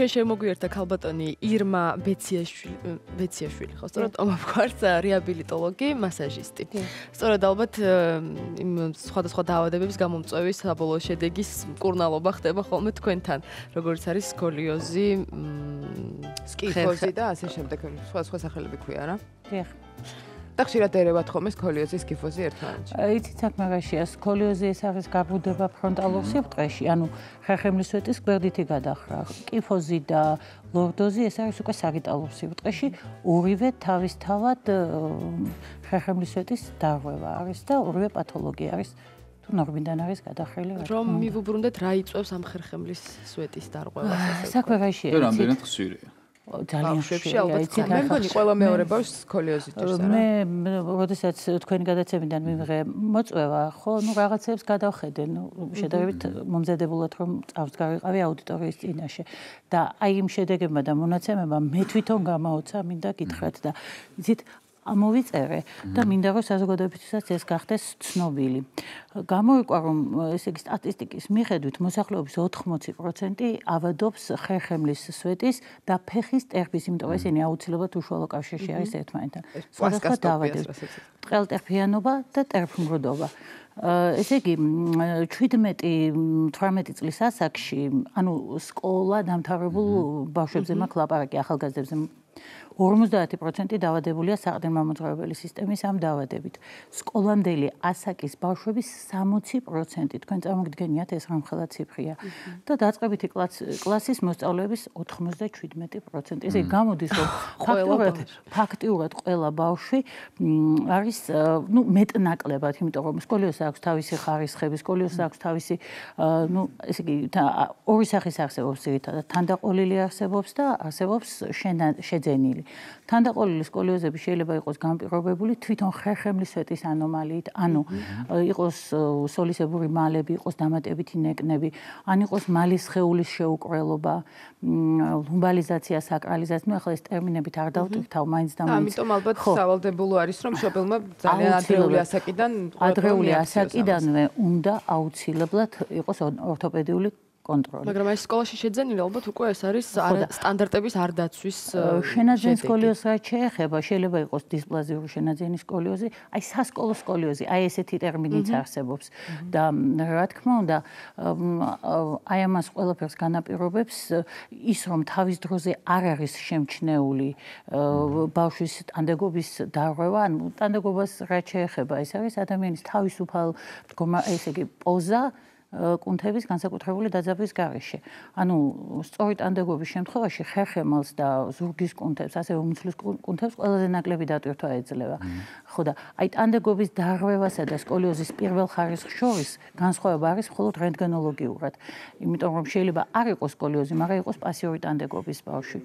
ჩვენ შემოგვიერთა ქალბატონი ირმა ბეციაშვილი ბეციაშვილი ხო სწორად ამბობთ რეაბილიტოლოგი მასაჟისტი სწორად ალბათ იმ სხვადასხვა დაავადებების გამომწვევის საბოლოო შედეგის მკურნალობა ხდება ხოლმე თქვენთან როგორც არის სკოლიოზი სკიფოზი და ასე შემდეგ სხვადასხვა სახელები ქვია რა ხე და ხშირად ერევათ ხოლმე სკოლიოზის კიფოზი ერთმანეთში. იცით საქმეღაშია სკოლიოზი ეს არის გაბუდება ფრონტალურ სიბრტყეში, ანუ ხერხემლისვეტის გვერდითი გადახრა. კიფოზი და ლორდოზი ეს არის უკვე საგიტალურ სიბრტყეში, ორივე თავისთავად ხერხემლისვეტის დარღვევა არის და ორივე პათოლოგია არის. ნორმიდან არის გადახრილი რა. რომ მიგუბრუნდეთ რა იწვევს ამ ხერხემლის სვეტის დარღვევას ასე. საქმეღაშია. რამდენად ხშირია? ბავშვებში ალბათ ხო მე მგონი ყველა მეორე ბავშვს სკოლიოზით არა მე როდესაც თქვენი გადაცემიდან მიმღე მოწვევა ხო ნუ რაღაცებს გადავხედე ნუ შედარებით მომზადებულად რომ წავს გავიყავი აუდიტორიის წინაშე და აი იმ შედეგებმა და მონაცემებმა მე თვითონ გამაოცა მინდა გითხრათ და იცით ამოვიწერე და მინდა რომ საზოგადოებისთვისაც ეს გახდეს ცნობილი. გამოიყვა რომ ესე იგი სტატისტიკის მიხედვით მოსახლეობის 80% ავადობს ხერხემლის სვეტის და ფეხის ტერფის, იმიტომ ეს ინი აუცილებლად უშუალო კავშირში არის ერთმანეთთან. სხვადასხვა დაავადებას ასეც. ტყელტერფიანობა და ტერფმროდობა. ესე იგი 17-18 წლის ასაკში, ანუ სკოლა დამთავრებულ ბავშვებზე მაქვს ლაპარაკი ახალგაზრდებზე. 50% დაავადებულია საყდირმამოძრავებელი სისტემის ამ დაავადებით. სკოლამდელი ასაკის ბავშვების 60% თქვენ წარმოგიდგენიათ ეს რამხელა ციფრია და დაწყებითი კლასის მოსწავლეების 97%. ესე გამოდის რომ ფაქტურად ფაქტიურად ყველა ბავშვი არის ну მეტნაკლებად, იმიტომ რომ სკოლიოს აქვს თავისი ხარისხები, სკოლიოს აქვს თავისი ну ესე იგი ორი სახის არსებობს ერთად, თანდაყოლილი არსებობს და არსებობს შეძენილი. თანდაყოლილი სკოლიოზები შეიძლება იყოს განპირობებული თვითონ ხერხემლის სვეტის ანომალიით, ანუ იყოს სოლისებური მალები, იყოს დამატებითი ნეკნები, ან იყოს მალის ხეულის შეუკრელობა, ლუმბალიზაცია, საკრალიზაცია, ნუ ახლა ეს ტერმინებით არ დავტვირთავ, მაინც და მაინც. ამიტომ ალბათ სავალდებულო არის, რომ შობელმა ძალიან ადრეული ასაკიდან ადრეული ასაკიდანვე უნდა აუცილებლად იყოს ორთოპედიული კონტროლი. მაგრამ აი სკოლაში შეძენილი ალბათ უკვე ეს არის სტანდარტების არ დაცვის შენაძენ სკოლიოზს რა შეეხება, შეიძლება იყოს დისპლაზიური შენაძენი სკოლიოზი, აი სასკოლო სკოლიოზი, აი ესეთი ტერმინიც არსებობს და რა თქმა უნდა აი ამას ყველაფერს განაპირობებს ის რომ თავის დროზე არ არის შემჩნეული ბავშვის ტანდაგობის დარღვევა, ანუ ტანდაგობას რა შეეხება, ეს არის ადამიანის თავისუფალ მდგომარეობა, ესე იგი პოზა კუნთების განსაკუთრებული დაძაბვის გარეშე. ანუ სწორი ტანდაგობის შემთხვევაში ხერხემალს და ზურგის კუნთებს, ასევე უმცლის კუნთებს ყველაზე ნაკლები დატვირთვა ეძლევა. ხო და აი ტანდაგობის დარღვევასა და სკოლიოზის პირველ ხარისხს შორის განსხვავება არის მხოლოდ რენტგენოლოგიურად. იმიტომ რომ შეიძლება არ იყოს სკოლიოზი, მაგრამ იყოს პასიური ტანდაგობის ბავშვი.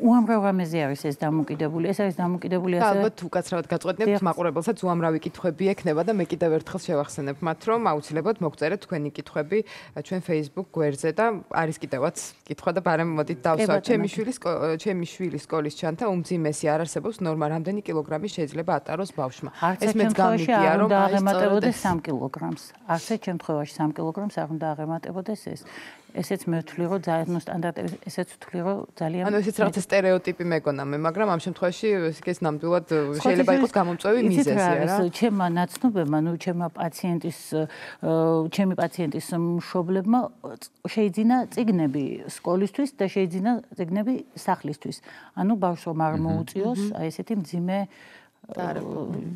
უამრავ რამეზე არის ეს დამოკიდებული. ეს არის დამოკიდებული ასე. ალბათ უკაცრავად გაწყვეტნებთ მაყურებელსაც უამრავი კითხვები ექნება და მე კიდევ ერთხელ შევახსენებ მათ, რომ აუცილებლად მოგწერეთ თქვენი კითხვები ჩვენ Facebook გვერდზე და არის კიდევაც კითხვა და ბარემ მოდით დავსვათ. ჩემი შვილის ჩემი შვილის სკოლის ჩანთა უმძიმესი არ არსებობს ნორმა რამდენი კილოგრამი შეიძლება ატაროს ბავშვმა. ეს მეც გამიგია რომ აღემატებოდეს 3 კილოგრამს. ასე შემთხვევაში 3 კილოგრამს აღემატებოდეს ეს. ესეც მე ვთვლიღო ძალიან სტანდარტები, ესეც ვთვლიღო ძალიან ანუ ესეც რაღაც стереოტიპი მეგონა მე, მაგრამ ამ შემთხვევაში ეს ნამდვილად შეიძლება იყოს გამომწვევი მიზეზი, არა? ეს ჩემმა ნაცნობებმა, ნუ ჩემმა პაციენტის ჩემი პაციენტის მშობლებმა შეიძინა ციგნები სკოლისთვის და შეიძინა ციგნები სახლისთვის. ანუ ბავშვო მარ მოუწიოს აი ესეთი მძიმე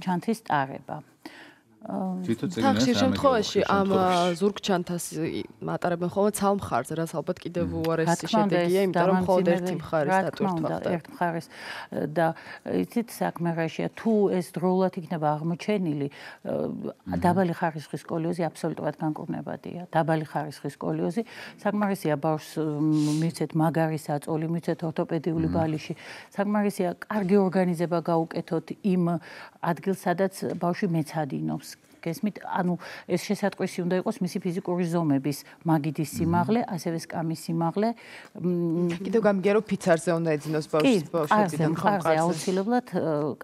ჩანთის ტარება. აა თახშირ შემთხვევაში ამ ზურგჩანთას მატარებენ ხოლმე ცალ მხარზე, რას ალბათ კიდევ უარესი შედეგია, იმიტომ რომ მხოლოდ ერთი მხარეს დატურთმახტა. ერთ მხარეს და იცით საქმე რაშია, თუ ეს დროულად იქნება აღმოჩენილი, დაბალი ხარისხის სკოლიოზი აბსოლუტურად განკურნებადია. დაბალი ხარისხის სკოლიოზი საკმარისია ბავშვს მიცეთ მაგარი საწოლი, მიცეთ ორთოპედიული ბალიში. საკმარისია კარგი ორგანიზება გაუკეთოთ იმ ადგილს, სადაც ბავშვი მეცადინო გესმით? ანუ ეს შესატყვისი უნდა იყოს მისი ფიზიკური ზომების, მაგიდის სიმაღლე, ასევე სკამის სიმაღლე. კიდევ გამიგია რომ ფიცარზე უნდა ეძინოს ბავშვი ბავშვიდან ხომ ყარზე აუცილებლად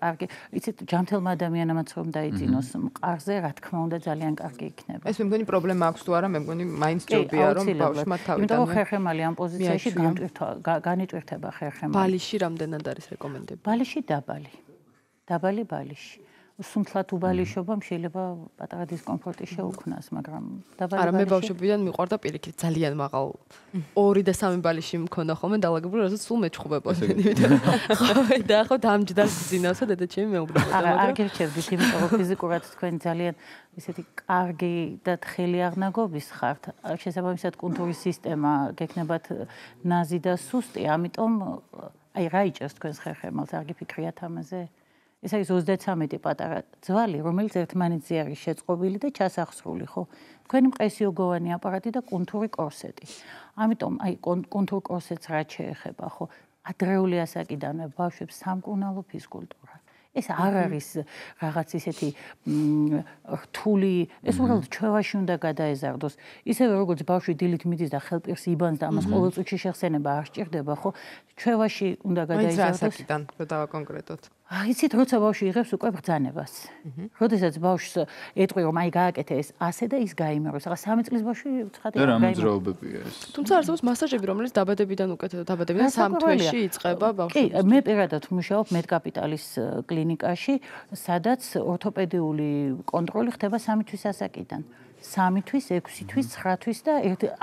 კარგი. იცით ჯამთელ ადამიანამაც რომ დაიძინოს ყარზე, რა თქმა უნდა ძალიან კარგი იქნება. ეს მე მგონი პრობლემა აქვს თუ არა, მე მგონი მაინც ჯობია რომ ბავშვმა თავიდან. იმიტომ რომ ხერხემალი ამ პოზიციაში განიჭერთება ხერხემალი. ბალიში რამდენად არის რეკომენდები? ბალიში დაბალი. დაბალი ბალიში. სუნთლად უბალიშობა შეიძლება პატარა დისკომფორტი შეუქმნას, მაგრამ დაბალი არა მე ბავშვებიდან მიყვარდა პირიქით ძალიან მაღალ 2 და 3 ბალიში მქონდა ხოლმე დაალაგებული, როდესაც სულ მეჭხუბებო. ხო, და ახო დამჯდას ძინავს და დედაჩემი მეუბნება. აა არ გერჩევდით, იმიტომ რომ ფიზიკურად თქვენ ძალიან ესეთი კარგი და თხელი აღნაგობის ხართ. შესაბამისად კონტროლის სისტემა გეკნებათ ნაზი და სუსტი, ამიტომ აი რა იჭერს თქვენს ხერხემალს, არ გიფიქრიათ ამაზე? აა ეს არის 33 პატარა ძვალი, რომელიც ერთმანეთზე არის შეწყობილი და ჩასახსრული, ხო? თქვენი მყესიოგოვანი აპარატი და კონტური კორსეტი. ამიტომ აი კონტურ კორსეტს რა შეეხება, ხო? ადრეული ასაკიდანვე ბავშვებს სამკურნალო ფიზკულტურა. ეს არ არის რაღაც ისეთი რთული, ეს უბრალოდ ჩვევაში უნდა გადაეზარდოს. ისევე როგორც ბავშვი დილით მიდის და ხელპირს იბანს და ამას ყოველ წუთში შეხსენება არ სჭირდება, ხო? ჩვევაში უნდა გადაეზარდოს. ეს რა საკიდან? რა დავა კონკრეტოდ? აიცით როცა ბავშვი იღებს უკვე ბრძანებას. როდესაც ბავშვს ეტყვი რომ აი გააკეთე ეს ასე და ის გამოიმეროს. ახლა 3 წლის ბავშვი 9 დღე გამოიმეროს. და რა მძრაობებია ეს? თუმცა არსებობს მასაჟები რომელიც დაბადებიდან უკეთე დაბადებიდან 3 თვეში იწყება ბავშვი. კი, მე პირადად ვმუშაობ მედკაპიტალის კლინიკაში, სადაც ორთოპედიული კონტროლი ხდება 3 თვის ასაკიდან. სამი თვის, ექვსი თვის, ცხრა თვის და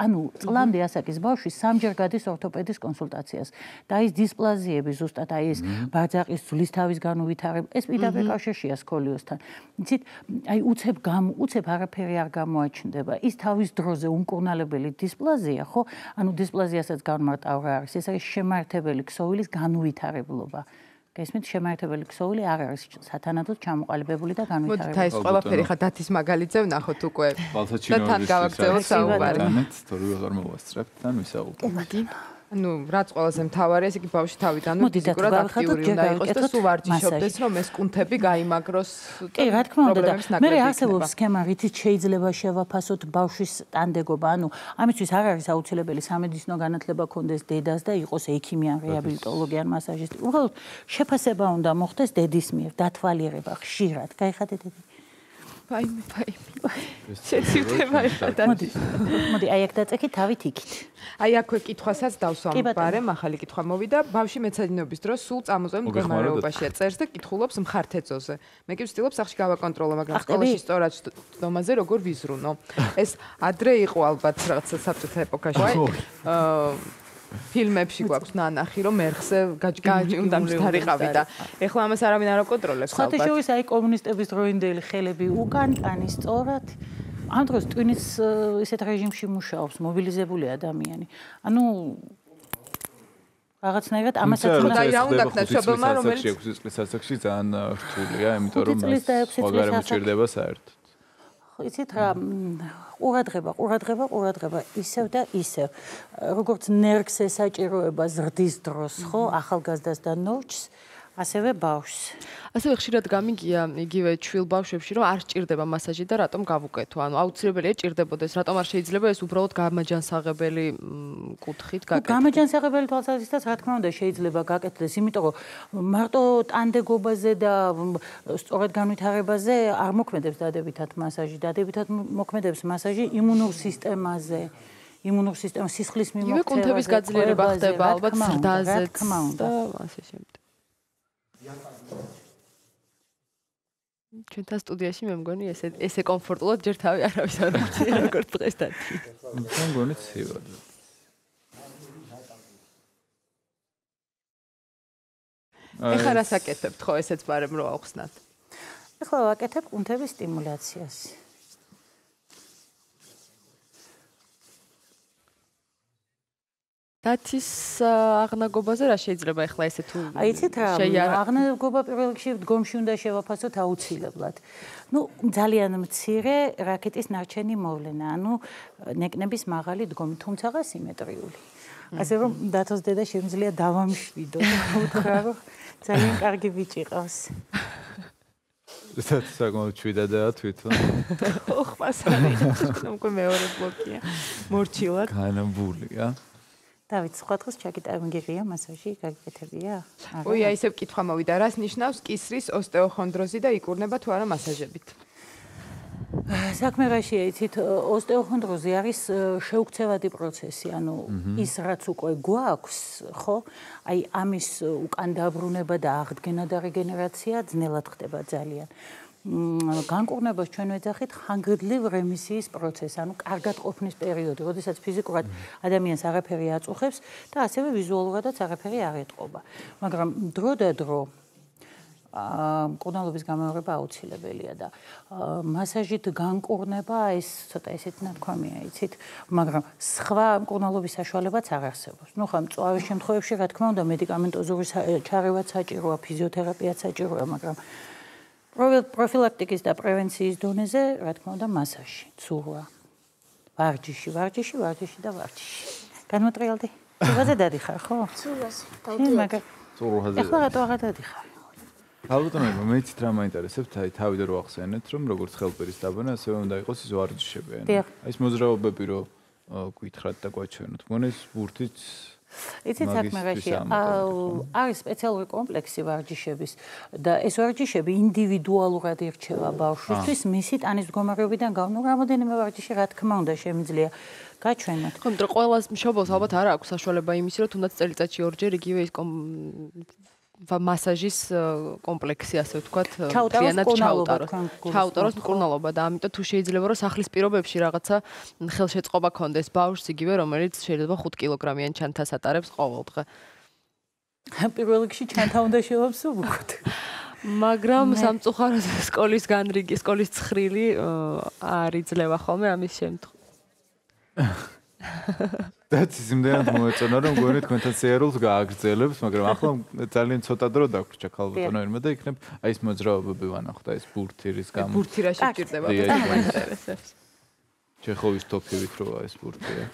ანუ წლამდე ასაკის ბავშვი სამჯერ გადის ორთოპედის კონსულტაციას. და ის დისპლაზიები ზუსტად აი ეს ბაძაყის ძვლის თავის განუვითარება, ეს პირდაპირ კავშირშია სკოლიოსთან. იცით, აი უცებ გამ უცებ არაფერი არ გამოაჩნდება. ის თავის დროზე უკურნალებელი დისპლაზია, ხო? ანუ დისპლაზიასაც განმარტავ რა არის. ეს არის შემართებელი ქსოვილის განუვითარებლობა. გესმით შემართებელი ქსოვილი არ არის სათანადოდ ჩამოყალიბებული და განვითარებული. მოდით ეს ყველაფერი ხა დათის მაგალითზე ვნახოთ უკვე. და თან გავაგზავნოთ საუბარი. თანაც თორემ აღარ მოვასწრებთ თან ვისაუბრებთ. მოდი. ანუ რაც ყველაზე მთავარი ეს იგი ბავში თავიდან ფიზიკურად აქტიური უნდა იყოს და სულ ვარჩიშობდეს რომ ეს კუნთები გაიმაგროს კი რა თქმა უნდა და მე ასეულობ სქემა რითიც შეიძლება შევაფასოთ ბავშვის სტანდეგობა ანუ ამისთვის არ არის აუცილებელი სამედიცინო განათლება ქონდეს დედას და იყოს ექიმი ან რეაბილიტოლოგი ან მასაჟისტი უბრალოდ შეფასება უნდა მოხდეს დედის მიერ დათვალიერება ხშირად გაიხადეთ დედა ვაიმე, ვაიმე. შეცივდება ერთად. მოდი, მოდი, აი აქ დაწექი თავით იქით. აი აქვე კითხვასაც დავსვამ, ბარემ ახალი კითხვა მოვიდა. ბავში მეცადინების დროს სულ წამოწევ მდგომარეობაში წერს და კითხულობს მხართეძოზე. მე კი ვცდილობ სახში გავაკონტროლო, მაგრამ სკოლაში სწორად დომაზე როგორ ვიზრუნო. ეს ადრე იყო ალბათ რაღაცა საწუთა ეპოქაში. აა ფილმებში გვაქვს ნანახი რომ მერხზე გაჭი უნდა მსთარიყავი და ეხლა ამას არავინ არ აკონტროლებს ხალხი შეიძლება ის აი კომუნისტების დროინდელი ხელები უკან ტანი სწორად ამ დროს ტვინის ესეთ რეჟიმში მუშაობს მობილიზებული ადამიანი ანუ რაღაცნაირად ამასაც უნდა და რა უნდა ქნა შობელმა რომელიც ეს წლის ასაკში ძალიან რთულია იმიტომ რომ მაგარი მოჭirdება საერთოდ იცით რა ყურადღება ყურადღება ყურადღება ისევ და ისევ როგორც ნერგს ესაჭიროება ზრდის დროს ხო ახალგაზრდას და ნოჩს ასევე ბავშვს. ასევე ხშირად გამიგია იგივე ჩვილ ბავშვებში, რომ არ სჭირდება მასაჟი და რატომ გავუკეთო? ანუ აუცილებელია ჭირდებოდეს, რატომ არ შეიძლება ეს უბრალოდ გამაჯანსაღებელი კუთხით გაკეთდეს? გამაჯანსაღებელი თვალსაზრისით რა თქმა უნდა შეიძლება გაკეთდეს, იმიტომ რომ მარტო ტანდეგობაზე და სწორედ განვითარებაზე არ მოქმედებს დადებითად მასაჟი, დადებითად მოქმედებს მასაჟი იმუნურ სისტემაზე. იმუნურ სისტემა სისხლის მიმოქცევაზე. იმუნური კუნთების გაძლიერება ხდება ალბათ ზრდაზეც და ასე შემდეგ. ჩვენთან სტუდიაში მე მგონი ესე ესე კომფორტულად ჯერ თავი არავის არ მოწი როგორ დღეს და მე მგონი ცივად ეხლა რას აკეთებ ხო ესეც პარემ რო აღხსნათ ეხლა ვაკეთებ კუნთების სტიმულაციას ათის აღნაგობაზე რა შეიძლება ახლა ესე თუ აიცით აღნაგობა პირველ რიგში დგომში უნდა შევაფასოთ აუცილებლად ну ძალიან მცირე ракетის ნარჩენი მოვლენა ანუ ნეკნების მაღალი დგომი თუმცაღა სიმეტრიული ასე რომ დათოს დედა შეიძლება დავამშვიდო უთხრა რომ ძალიან კარგი ბიჭი ყავს ესეც საკმაოდ ჩვიდადაა თვითონ. ოხ, მასალი. ნამდვილად მეორე ბლოკია. მორჩილად. განამბულია. დავით სხვა დღეს ჩაკიტავ მიგიღია მასაჟი გაკეთებია ოი აი ესე კითხვა მოვიდა რას ნიშნავს კისრის ოსტეოხონდროზი და იკურნება თუ არა მასაჟებით საქმეში თვით ოსტეოხონდროზი არის შეუქცევადი პროცესი, ანუ ის რაც უკვე გვაქვს, ხო? აი ამის უკან დაბრუნება და აღდგენა და რეგენერაცია ძნელად ხდება ძალიან. განკურნებას ჩვენ ვეძახით ხანგრძლივ რემისიის პროცესს, ანუ კარგად ყოფნის პერიოდი, როდესაც ფიზიკურად ადამიანს აღაფერი აწუხებს და ასევე ვიზუალურადაც აღაფერი აღეთყობა. მაგრამ დრო და დრო აა კონალობის გამოყენება აუცილებელია და მასაჟით განკურნება ეს ცოტა ესეთ ნათქვამია, იცით, მაგრამ სხვა კონალობის საშუალებაც არ არსებობს. ნუ ხომ წვავის შემთხვევაში, რა თქმა უნდა, მედიკამენტოზური ჩარევაც საჭიროა, ფიზიოთერაპიაც საჭიროა, მაგრამ პროფილაქტიკის და პრევენციის დონეზე, რა თქმა უნდა, მასაჟი, ცურვა. ვარჯიში, ვარჯიში, ვარჯიში და ვარჯიში. განმოტრიალდი. ცურვაზე დადიხარ, ხო? ცურვაზე. მაგრამ ცურვაზე. ახლა რატო აღარ დადიხარ? ალბათ მეც რა მაინტერესებს, აი თავიდან რო ახსენეთ, რომ როგორც ხელფერის დაბანა, ასევე უნდა იყოს ის ვარჯიშები, ანუ აი ეს მოძრაობები რო გვითხრათ და გვაჩვენოთ, მგონი ეს ბურთიც იცით საქმეში არის სპეციალური კომპლექსი ვარჯიშების და ეს ვარჯიშები ინდივიდუალურად ერჩევა ბავშვისთვის მისი ტანის მდგომარეობიდან გამომდინარე რამოდენიმე ვარჯიში რა თქმა უნდა შემიძლია გაჩვენოთ. კონტრ ყოველას მშობელს ალბათ არ აქვს საშუალება იმისი რომ თუნდაც წელიწადში ორჯერ იგივე ის კომ მასაჟის კომპლექსი ასე ვთქვათ, თლიანად ჩაუტაროს. ჩაუტაროს მკურნალობა და ამიტომ თუ შეიძლება რომ სახლის პირობებში რაღაცა ხელშეწყობა კონდეს ბავშვს იგივე რომელიც შეიძლება 5 კილოგრამიან ჩანთას ატარებს ყოველდღე. პირველ რიგში ჩანთა უნდა შევაფსობოთ. მაგრამ სამწუხაროდ სკოლის განრიგი, სკოლის ცხრილი არ იძლევა ხოლმე ამის შემთხვევაში. და ცისიმდან მოეწონა რომ გვერდით თქვენთან სერულს გააგრძელებს, მაგრამ ახლა ძალიან ცოტა დრო დაგვრჩა ქალბატონო ერმა და იქნებ აი ეს მოძრაობები ვანახდა ეს ბურთი რის გამო. ბურთი რა შეჭirdება და დაინტერესებს. ჩეხოვის თოფივით როა ეს ბურთია.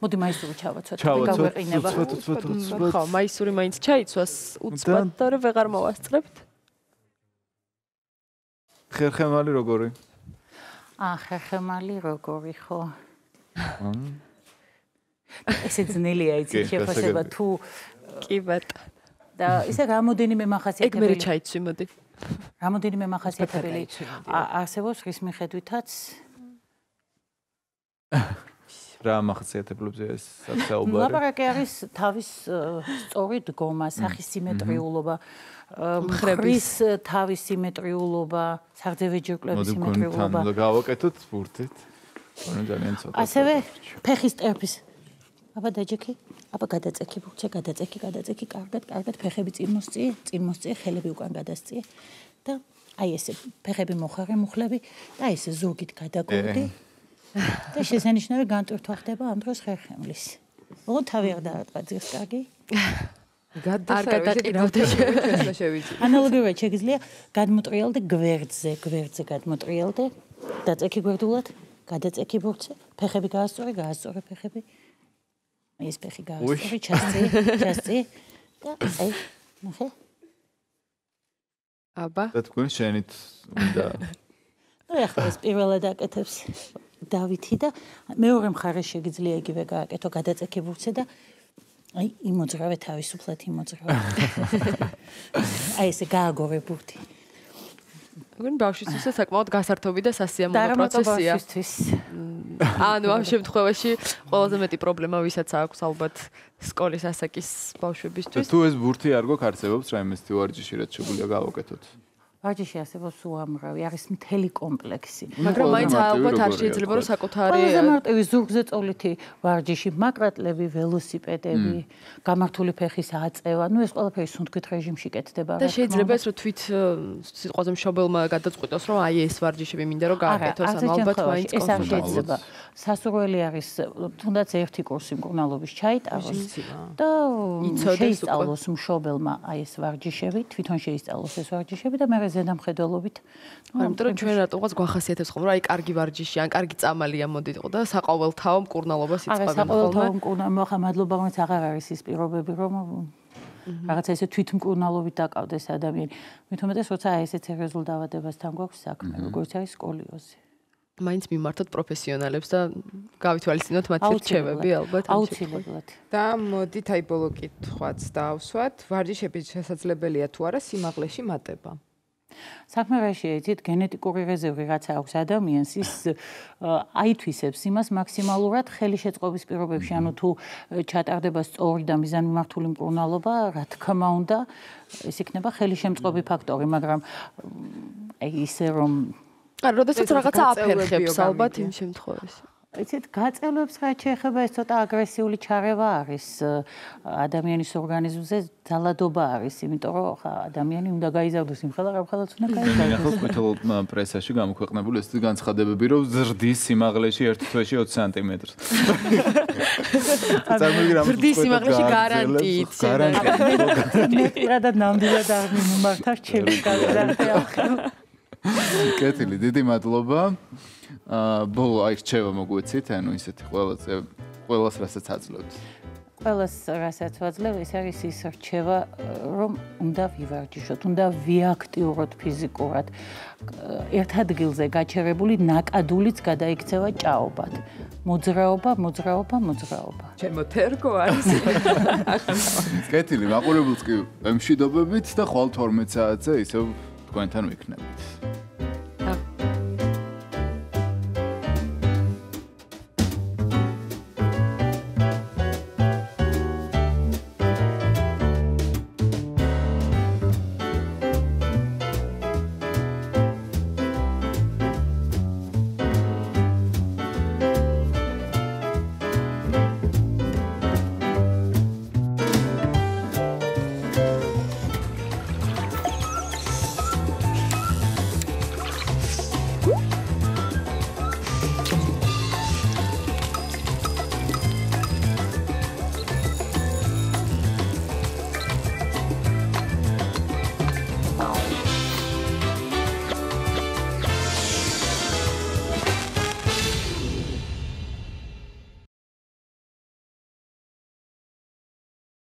მოდი მაისური ჩავაცოთ, გავეყინება. Mm. ხო, მაისური მაინც ჩაიცვას უცბად და რა ვეღარ მოასწრებთ. ხერხემალი როგორი? ახერხემალი როგორი ხო? ესე ძნელია იცი შეფასება თუ კი ბატა და ისე გამოდენიმე მახასიათებელი ეგ მე ჩაიცვი მოდი გამოდენიმე მახასიათებელი ასევე ხის მიხედვითაც რა მახასიათებლებზე ეს საწაობა არის ლაპარაკი არის თავის სწორი დგომა სახის სიმეტრიულობა მხრების თავის სიმეტრიულობა საგძევე ჯირკვლების სიმეტრიულობა მოგონთან და გავაკეთოთ ფურთით ანუ ძალიან ცოტა. ასევე ფეხის ტერფის. აბა დაჯექი, აბა გადაწექი, ბუქჩა გადაწექი, გადაწექი, კარგად, კარგად ფეხები წიმოსწი, წიმოსწი, ხელები უკან გადასწი და აი ესე ფეხები მოხარე, მუხლები და ესე ზოგით გადაგოდი. და შესანიშნავი განტვირთვა ხდება ამ დროს ხერხემლის. როგორ თავი არ დაატყა ძირს კაგი? გადაშევი. ანალოგიურად შეგიძლია გადმოტრიალდე გვერდზე, გვერდზე გადმოტრიალდე და წექი გვერდულად გადაწექი ბურთზე, ფეხები გაასწორე, გაასწორე ფეხები. ეს ფეხი გაასწორე, ჩასწი, ჩასწი. და აი, ნახე. აბა. და თქვენ შენით უნდა. ნუ ახლა ეს პირველად აკეთებს დავითი და მეორე მხარეს შეგიძლია იგივე გააკეთო გადაწექი ბურთზე და აი, იმოძრავე თავისუფლად იმოძრავე. აი ესე გააგორე ბურთი. ვინ ბავშვის უსა საკმაოდ გასართობი და სასიამოვნო პროცესია. ანუ ამ შემთხვევაში ყველაზე მეტი პრობლემა ვისაც აქვს ალბათ სკოლის ასაკის ბავშვებისთვის. თუ ეს ბურთი არ გქარცებობს რა იმის თუ არჯიში რაც შეგვიძლია გავაკეთოთ. ვაჟიში არსებობს უამრავი, არის მთელი კომპლექსი. მაგრამ მაინც ალბათ არ შეიძლება რომ საკუთარი ყველაზე მარტივი ზურგზე წოლითი ვარჯიში, მაკრატლები, ველოსიპედები, გამართული ფეხის აწევა, ну ეს ყველაფერი სუნთქვით რეჟიმში კეთდება. და შეიძლება ეს რომ თვით სიტყვაზე მშობელმა გადაწყვიტოს რომ აი ეს ვარჯიშები მინდა რომ გააკეთოს, ან ალბათ მაინც ეს არ შეიძლება. სასურველი არის თუნდაც ერთი კურსი მკურნალობის ჩაიტაროს და შეისწავლოს მშობელმა აი ეს ვარჯიშები, თვითონ შეისწავლოს ეს ვარჯიშები და მე ზედამხედველობით. ამიტომ ჩვენ რატომღაც გვახასიათებს ხოლმე, აი კარგი ვარჯიში, ან კარგი წამალია მოდიდო და საყოველთაო მკურნალობას იწყებენ ხოლმე. აი საყოველთაო მკურნალობა, ხა მადლობა რომ აღარ არის ის პირობები, რომ რაღაცა ესე თვითმკურნალობით დაკავდეს ადამიანი. მით უმეტეს, როცა აი ესეთ სერიოზულ დაავადებასთან გვაქვს საქმე, როგორც არის სკოლიოზი. მაინც მიმართოთ პროფესიონალებს და გავითვალისწინოთ მათი რჩევები ალბათ აუცილებლად და მოდით აი ბოლო კითხვაც დაავსვათ ვარჯიშები შესაძლებელია თუ არა სიმაღლეში მატება საქმე რაში ეთით გენეტიკური რეზერვი რაც აქვს ადამიანს ის აითვისებს იმას მაქსიმალურად ხელი შეწყობის პირობებში ანუ თუ ჩატარდება სწორი და მიზანმიმართული მკურნალობა რა თქმა უნდა ეს იქნება ხელი შემწყობი ფაქტორი მაგრამ აი ისე რომ ანუ შესაძლოა რაღაცა აფერხებს ალბათ იმ შემთხვევაში ისეთ გაწელვებს რაც შეეხება ეს ცოტა აგრესიული ჩარევა არის ადამიანის ორგანიზმზე ძალადობა არის იმიტომ რომ ხა ადამიანი უნდა გაიზარდოს იმხელა რაღაცა უნდა გაიზარდოს ახლა ხეთო პრესაში გამოქვეყნებული ესეთი განცხადებები რომ ზრდის სიმაღლეში 1 თვეში 20 სანტიმეტრს ზრდის სიმაღლეში გარანტიით გარანტიით ნამდვილად არ მიმართავ ჩემს გაზრდას ახლა კეთილი დიდი მადლობა ბოლო აი რჩევა მოგვეცით, ანუ ისეთი ყველაზე ყველას რასაც აძლევთ. ყველას რასაც ვაძლევ, ეს არის ის რჩევა, რომ უნდა ვივარჯიშოთ, უნდა ვიაქტიუროთ ფიზიკურად. ერთ ადგილზე გაჩერებული ნაკადულიც გადაიქცევა ჭაობად. მოძრაობა, მოძრაობა, მოძრაობა. ჩემო თერგო არის. კეთილი, მაყურებელს კი მშვიდობებით და ხვალ 12 საათზე ისევ თქვენთან ვიქნებით.